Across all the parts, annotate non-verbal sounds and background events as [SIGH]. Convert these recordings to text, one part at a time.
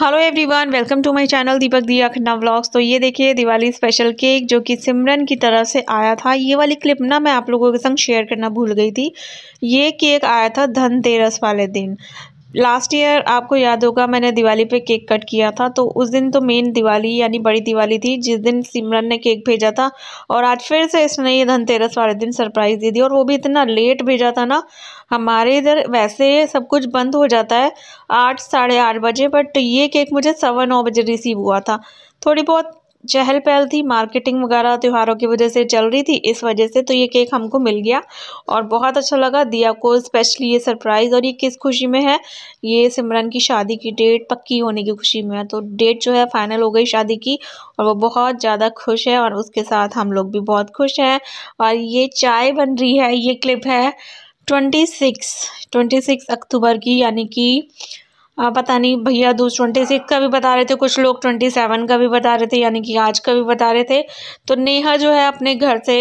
Hello everyone welcome to my channel Deepak Diya Khanna vlogs तो ये देखिए दिवाली स्पेशल केक जो कि सिमरन की तरफ से आया था ये वाली क्लिप ना मैं आप लोगों के संग शेयर करना भूल गई थी ये केक आया था धनतेरस वाले दिन लास्ट ईयर आपको याद होगा मैंने दिवाली पे केक कट किया था तो उस दिन तो मेन दिवाली यानी बड़ी दिवाली थी जिस दिन सिमरन ने केक भेजा था और आज फिर से इसने ये धनतेरस वाले दिन सरप्राइज़ दे दी और वो भी इतना लेट भेजा था ना हमारे इधर वैसे सब कुछ बंद हो जाता है आठ साढ़े आठ बजे बट ये केक मुझे सवा नौ बजे रिसीव हुआ था थोड़ी बहुत चहल पहल थी मार्केटिंग वगैरह त्योहारों की वजह से चल रही थी इस वजह से तो ये केक हमको मिल गया और बहुत अच्छा लगा दिया को स्पेशली ये सरप्राइज़ और ये किस खुशी में है ये सिमरन की शादी की डेट पक्की होने की खुशी में है तो डेट जो है फाइनल हो गई शादी की और वो बहुत ज़्यादा खुश है और उसके साथ हम लोग भी बहुत खुश हैं और ये चाय बन रही है ये क्लिप है twenty six twenty six October की यानी कि आ, पता नहीं भैया दूस ट्वेंटी सिक्स का भी बता रहे थे कुछ लोग ट्वेंटी सेवन का भी बता रहे थे यानी कि आज का भी बता रहे थे तो नेहा जो है अपने घर से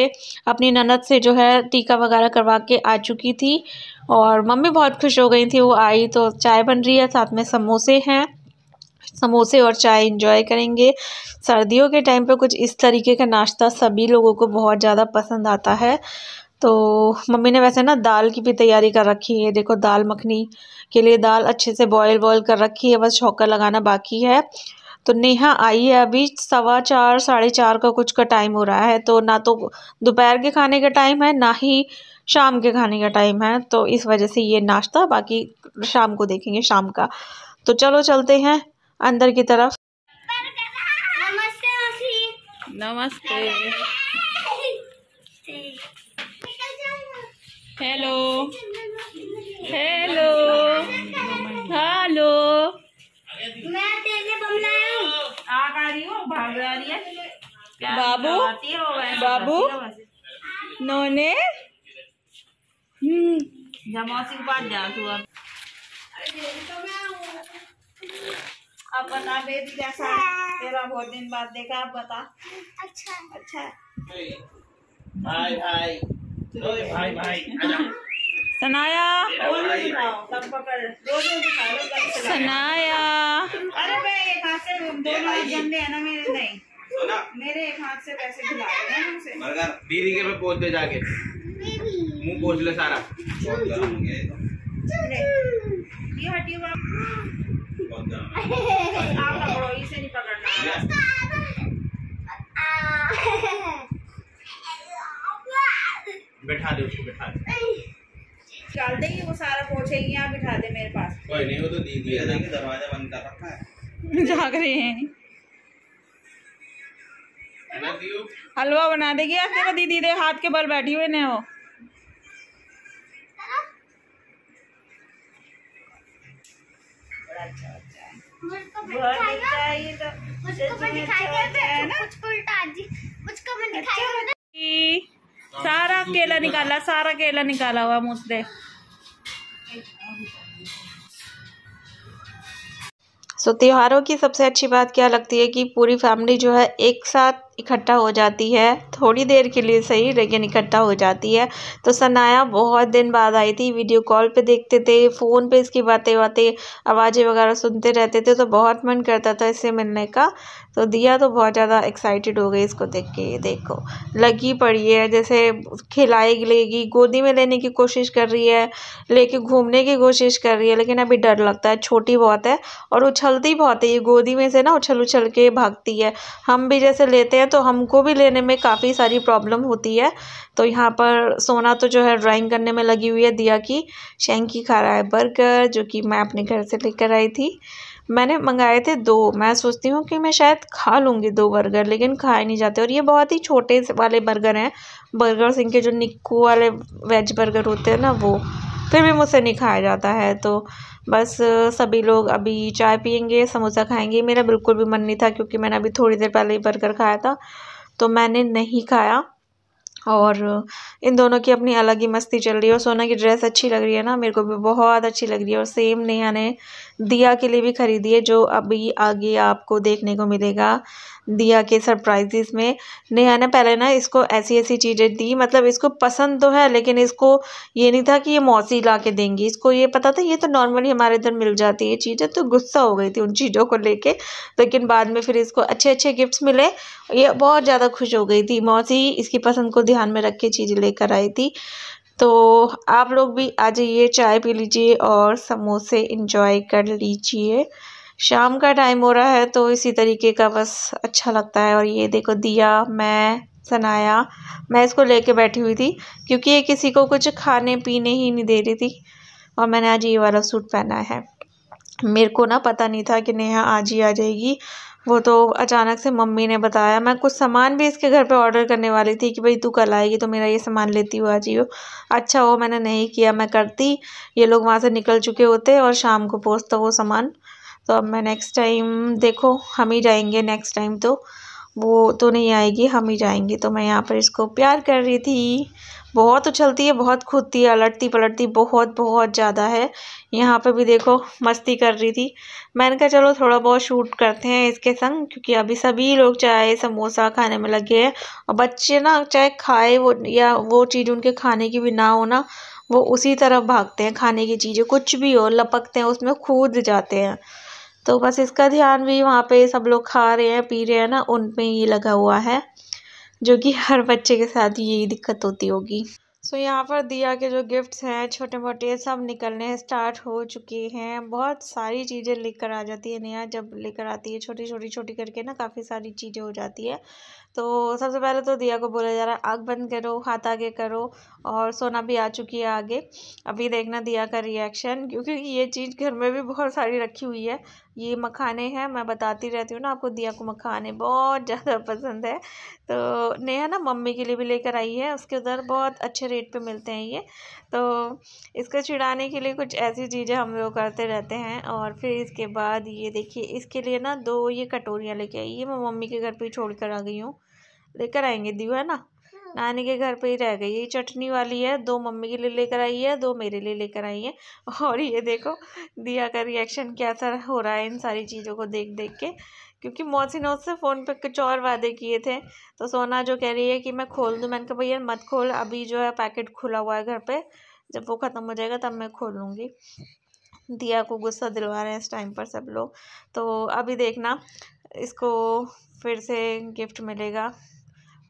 अपनी ननद से जो है टीका वगैरह करवा के आ चुकी थी और मम्मी बहुत खुश हो गई थी वो आई तो चाय बन रही है साथ में समोसे हैं समोसे और चाय इंजॉय करेंगे सर्दियों के टाइम पर कुछ इस तरीके का नाश्ता सभी लोगों को बहुत ज़्यादा पसंद आता है तो मम्मी ने वैसे ना दाल की भी तैयारी कर रखी है देखो दाल मखनी के लिए दाल अच्छे से बॉयल बॉयल कर रखी है बस छौका लगाना बाकी है तो नेहा आई है अभी सवा चार साढ़े चार का कुछ का टाइम हो रहा है तो ना तो दोपहर के खाने का टाइम है ना ही शाम के खाने का टाइम है तो इस वजह से ये नाश्ता बाकी शाम को देखेंगे शाम का तो चलो चलते हैं अंदर की तरफ नमस्ते नमस्ते [LAUGHS] हेलो हेलो हेलो मैं तेरे आ है बाबू बाबू नोने हम्म। अब बता कैसा तेरा बहुत दिन बाद देखा अब बता अच्छा अच्छा हाय हाय भाई भाई सनाया सनाया अरे मैं एक हाथ से दोनों गंदे है ना मेरे नहीं मेरे एक हाथ से पैसे खिला रहे हैं दीदी के पे पहुंच दे जाके मुंह पोछ ले सारा ये हटियो आप पकड़ो इसे नहीं पकड़ना बैठा दे उसको बैठा दे डाल देंगे वो सारा पहुंचेगी यहाँ बिठा दे मेरे पास कोई नहीं वो तो दी दिया देंगे दरवाजा बंद कर रखा है जाग रहे हैं हलवा बना देगी आज देखो दीदी दे हाथ के बल बैठी हुए ने वो मुझको तो। मुझको दिखाई दे सारा केला निकाला सारा केला निकाला हुआ मुझ सो so, त्योहारों की सबसे अच्छी बात क्या लगती है कि पूरी फैमिली जो है एक साथ इकट्ठा हो जाती है थोड़ी देर के लिए सही लेकिन इकट्ठा हो जाती है तो सनाया बहुत दिन बाद आई थी वीडियो कॉल पे देखते थे फ़ोन पे इसकी बातें बातें आवाज़ें वगैरह सुनते रहते थे तो बहुत मन करता था इससे मिलने का तो दिया तो बहुत ज़्यादा एक्साइटेड हो गई इसको देख के ये देखो लगी पड़ी है जैसे खिलाई लेगी गोदी में लेने की कोशिश कर रही है लेके घूमने की कोशिश कर रही है लेकिन अभी डर लगता है छोटी बहुत है और उछलती बहुत है ये गोदी में से ना उछल उछल के भागती है हम भी जैसे लेते हैं है तो हमको भी लेने में काफ़ी सारी प्रॉब्लम होती है तो यहाँ पर सोना तो जो है ड्राइंग करने में लगी हुई है दिया की शेंकी खा रहा है बर्गर जो कि मैं अपने घर से लेकर आई थी मैंने मंगाए थे दो मैं सोचती हूँ कि मैं शायद खा लूँगी दो बर्गर लेकिन खाए नहीं जाते और ये बहुत ही छोटे वाले बर्गर हैं बर्गर सिंह के जो निक्कू वाले वेज बर्गर होते हैं ना वो फिर भी मुझसे नहीं खाया जाता है तो बस सभी लोग अभी चाय पियेंगे समोसा खाएंगे मेरा बिल्कुल भी मन नहीं था क्योंकि मैंने अभी थोड़ी देर पहले ही बर्गर खाया था तो मैंने नहीं खाया और इन दोनों की अपनी अलग ही मस्ती चल रही है और सोना की ड्रेस अच्छी लग रही है ना मेरे को भी बहुत अच्छी लग रही है और सेम नेहा ने दिया के लिए भी ख़रीदी है जो अभी आगे आपको देखने को मिलेगा दिया के सरप्राइजेस में नेहा ने पहले ना इसको ऐसी ऐसी चीज़ें दी मतलब इसको पसंद तो है लेकिन इसको ये नहीं था कि ये मौसी ला के देंगी इसको ये पता था ये तो नॉर्मली हमारे इधर मिल जाती है चीज़ें तो गुस्सा हो गई थी उन चीज़ों को लेके लेकिन बाद में फिर इसको अच्छे अच्छे गिफ्ट्स मिले ये बहुत ज़्यादा खुश हो गई थी मौसी इसकी पसंद को ध्यान में रख के चीज़ें लेकर आई थी तो आप लोग भी आ जाइए चाय पी लीजिए और समोसे इंजॉय कर लीजिए शाम का टाइम हो रहा है तो इसी तरीके का बस अच्छा लगता है और ये देखो दिया मैं सनाया मैं इसको लेके बैठी हुई थी क्योंकि ये किसी को कुछ खाने पीने ही नहीं दे रही थी और मैंने आज ये वाला सूट पहना है मेरे को ना पता नहीं था कि नेहा आज ही आ जाएगी वो तो अचानक से मम्मी ने बताया मैं कुछ सामान भी इसके घर पे ऑर्डर करने वाली थी कि भाई तू कल आएगी तो मेरा ये सामान लेती हुआ जी हो अच्छा हो मैंने नहीं किया मैं करती ये लोग वहाँ से निकल चुके होते और शाम को पहुँचता वो सामान तो अब मैं नेक्स्ट टाइम देखो हम ही जाएंगे नेक्स्ट टाइम तो वो तो नहीं आएगी हम ही जाएंगे तो मैं यहाँ पर इसको प्यार कर रही थी बहुत उछलती तो है बहुत खुदती है अलटती पलटती बहुत बहुत ज़्यादा है यहाँ पर भी देखो मस्ती कर रही थी मैंने कहा चलो थोड़ा बहुत शूट करते हैं इसके संग क्योंकि अभी सभी लोग चाय समोसा खाने में लगे हैं और बच्चे ना चाहे खाए वो या वो चीज़ उनके खाने की भी ना हो ना वो उसी तरफ भागते हैं खाने की चीज़ें कुछ भी हो लपकते हैं उसमें कूद जाते हैं तो बस इसका ध्यान भी वहाँ पे सब लोग खा रहे हैं पी रहे हैं ना उन पे ये लगा हुआ है जो कि [LAUGHS] हर बच्चे के साथ यही दिक्कत होती होगी सो so, यहाँ पर दिया के जो गिफ्ट्स हैं छोटे मोटे सब निकलने स्टार्ट हो चुके हैं बहुत सारी चीज़ें लेकर आ जाती है नया जब लेकर आती है छोटी छोटी छोटी करके ना काफ़ी सारी चीज़ें हो जाती है तो सबसे पहले तो दिया को बोला जा रहा है आग बंद करो हाथ आगे करो और सोना भी आ चुकी है आगे अभी देखना दिया का रिएक्शन क्योंकि ये चीज़ घर में भी बहुत सारी रखी हुई है ये मखाने हैं मैं बताती रहती हूँ ना आपको दिया को मखाने बहुत ज़्यादा [LAUGHS] पसंद है तो नेहा ना मम्मी के लिए भी लेकर आई है उसके उधर बहुत अच्छे रेट पे मिलते हैं ये तो इसको छिड़ाने के लिए कुछ ऐसी चीज़ें हम लोग करते रहते हैं और फिर इसके बाद ये देखिए इसके लिए ना दो ये कटोरियाँ लेके आई ये मैं मम्मी के घर पर छोड़ कर आ गई हूँ लेकर आएंगे दीवा ना नानी के घर पे ही रह गई ये चटनी वाली है दो मम्मी के लिए लेकर आई है दो मेरे लिए लेकर आई है और ये देखो दिया का रिएक्शन कैसा हो रहा है इन सारी चीज़ों को देख देख के क्योंकि मौसी ने उससे फ़ोन पे कुछ और वादे किए थे तो सोना जो कह रही है कि मैं खोल दूँ मैंने कहा भैया मत खोल अभी जो है पैकेट खुला हुआ है घर पर जब वो ख़त्म हो जाएगा तब मैं खोलूँगी दिया को गुस्सा दिलवा रहे हैं इस टाइम पर सब लोग तो अभी देखना इसको फिर से गिफ्ट मिलेगा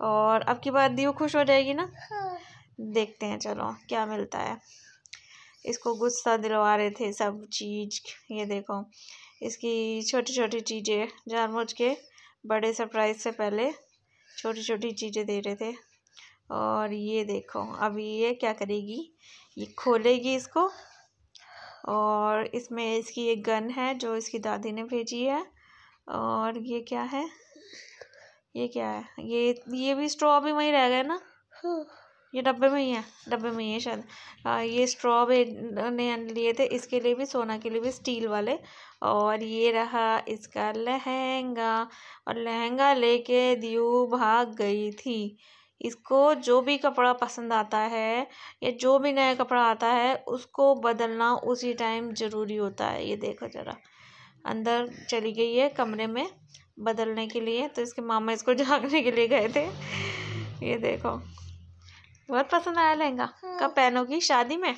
और अब की बार दीव खुश हो जाएगी ना हाँ। देखते हैं चलो क्या मिलता है इसको गुस्सा दिलवा रहे थे सब चीज ये देखो इसकी छोटी छोटी चीज़ें जानबूझ के बड़े सरप्राइज से पहले छोटी छोटी चीज़ें दे रहे थे और ये देखो अब ये क्या करेगी ये खोलेगी इसको और इसमें इसकी एक गन है जो इसकी दादी ने भेजी है और ये क्या है ये क्या है ये ये भी स्ट्रॉ भी वहीं रह गए ना हाँ। ये डब्बे में ही है डब्बे में ही है शायद हाँ, ये स्ट्रॉ भी ने लिए थे इसके लिए भी सोना के लिए भी स्टील वाले और ये रहा इसका लहंगा और लहंगा लेके दियो भाग गई थी इसको जो भी कपड़ा पसंद आता है या जो भी नया कपड़ा आता है उसको बदलना उसी टाइम ज़रूरी होता है ये देखो ज़रा अंदर चली गई है कमरे में बदलने के लिए तो इसके मामा इसको झाँकने के लिए गए थे ये देखो बहुत पसंद आया लहंगा हाँ। कब पहनोगी शादी में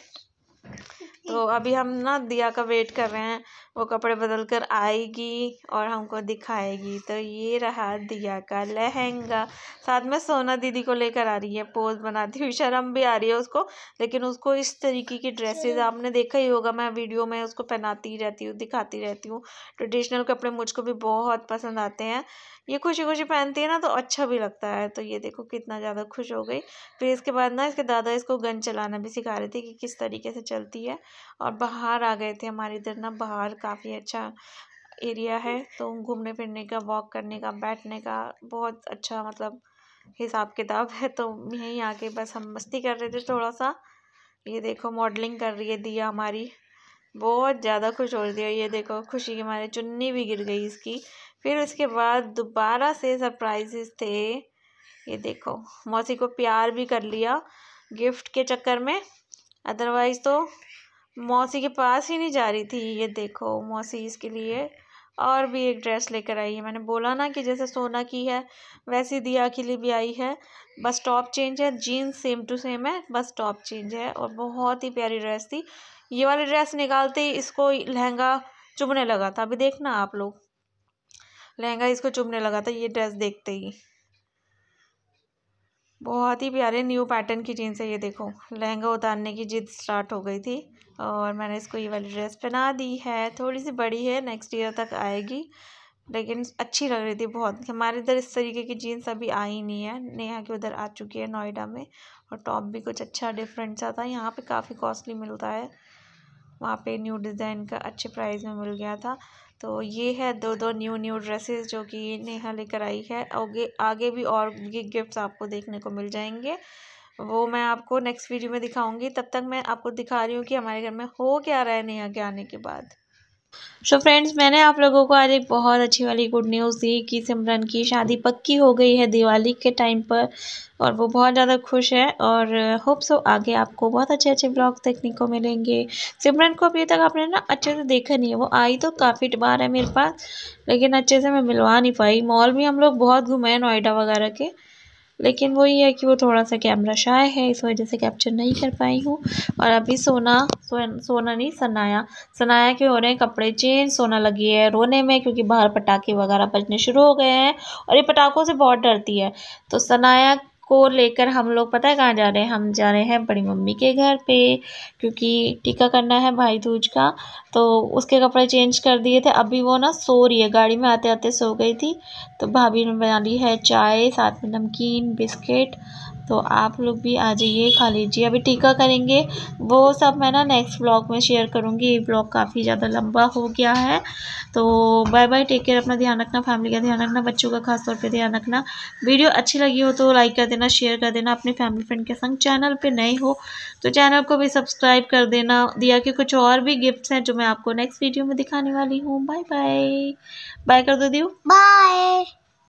तो अभी हम ना दिया का वेट कर रहे हैं वो कपड़े बदल कर आएगी और हमको दिखाएगी तो ये रहा दिया का लहंगा साथ में सोना दीदी को लेकर आ रही है पोज बनाती हुई शर्म भी आ रही है उसको लेकिन उसको इस तरीके की ड्रेसेस आपने देखा ही होगा मैं वीडियो में उसको पहनाती ही रहती हूँ दिखाती रहती हूँ ट्रेडिशनल कपड़े मुझको भी बहुत पसंद आते हैं ये खुशी खुशी पहनती है ना तो अच्छा भी लगता है तो ये देखो कितना ज़्यादा खुश हो गई फिर इसके बाद ना इसके दादा इसको गन चलाना भी सिखा रहे थे कि किस तरीके से चलती है और बाहर आ गए थे हमारे इधर ना बाहर का काफ़ी अच्छा एरिया है तो घूमने फिरने का वॉक करने का बैठने का बहुत अच्छा मतलब हिसाब किताब है तो यहीं आके बस हम मस्ती कर रहे थे थोड़ा सा ये देखो मॉडलिंग कर रही है दिया हमारी बहुत ज़्यादा खुश हो रही है ये देखो खुशी के मारे चुन्नी भी गिर गई इसकी फिर उसके बाद दोबारा से सरप्राइजेस थे ये देखो मौसी को प्यार भी कर लिया गिफ्ट के चक्कर में अदरवाइज़ तो मौसी के पास ही नहीं जा रही थी ये देखो मौसी इसके लिए और भी एक ड्रेस लेकर आई है मैंने बोला ना कि जैसे सोना की है वैसी दिया के लिए भी आई है बस टॉप चेंज है जीन्स सेम टू सेम है बस टॉप चेंज है और बहुत ही प्यारी ड्रेस थी ये वाली ड्रेस निकालते ही इसको लहंगा चुभने लगा था अभी देखना आप लोग लहंगा इसको चुभने लगा था ये ड्रेस देखते ही बहुत ही प्यारे न्यू पैटर्न की जीन्स है ये देखो लहंगा उतारने की जिद स्टार्ट हो गई थी और मैंने इसको ये वाली ड्रेस पहना दी है थोड़ी सी बड़ी है नेक्स्ट ईयर तक आएगी लेकिन अच्छी लग रही थी बहुत हमारे इधर इस तरीके की जीन्स अभी आई नहीं है नेहा के उधर आ चुकी है नोएडा में और टॉप भी कुछ अच्छा डिफरेंट सा था यहाँ पर काफ़ी कॉस्टली मिलता है वहाँ पर न्यू डिज़ाइन का अच्छे प्राइस में मिल गया था तो ये है दो दो न्यू न्यू ड्रेसेस जो कि नेहा लेकर आई है आगे आगे भी और भी गिफ्ट्स आपको देखने को मिल जाएंगे वो मैं आपको नेक्स्ट वीडियो में दिखाऊंगी तब तक मैं आपको दिखा रही हूँ कि हमारे घर में हो क्या रहा है नेहा के आने के बाद सो so फ्रेंड्स मैंने आप लोगों को आज एक बहुत अच्छी वाली गुड न्यूज़ दी कि सिमरन की शादी पक्की हो गई है दिवाली के टाइम पर और वो बहुत ज़्यादा खुश है और होप सो आगे आपको बहुत अच्छे अच्छे ब्लॉग देखने को मिलेंगे सिमरन को अभी तक आपने ना अच्छे से देखा नहीं है वो आई तो काफ़ी बार है मेरे पास लेकिन अच्छे से मैं मिलवा नहीं पाई मॉल भी हम लोग बहुत घूमे हैं नोएडा वगैरह के लेकिन वो ये है कि वो थोड़ा सा कैमरा शाय है इस वजह से कैप्चर नहीं कर पाई हूँ और अभी सोना सो, सोना नहीं सनाया सनाया के हो रहे हैं कपड़े चेंज सोना लगी है रोने में क्योंकि बाहर पटाखे वगैरह बजने शुरू हो गए हैं और ये पटाखों से बहुत डरती है तो सनाया को लेकर हम लोग पता है कहाँ जा रहे हैं हम जा रहे हैं बड़ी मम्मी के घर पे क्योंकि टीका करना है भाई दूज का तो उसके कपड़े चेंज कर दिए थे अभी वो ना सो रही है गाड़ी में आते आते सो गई थी तो भाभी ने बना ली है चाय साथ में नमकीन बिस्किट तो आप लोग भी आ जाइए खा लीजिए अभी टीका करेंगे वो सब मैं ना नेक्स्ट ब्लॉग में शेयर करूँगी ये ब्लॉग काफ़ी ज़्यादा लंबा हो गया है तो बाय बाय टेक केयर अपना ध्यान रखना फैमिली का ध्यान रखना बच्चों का खास तौर पर ध्यान रखना वीडियो अच्छी लगी हो तो लाइक कर देना शेयर कर देना अपने फैमिली फ्रेंड के संग चैनल पर नए हो तो चैनल को भी सब्सक्राइब कर देना दिया कि कुछ और भी गिफ्ट्स हैं जो मैं आपको नेक्स्ट वीडियो में दिखाने वाली हूँ बाय बाय बाय कर दो दी बाय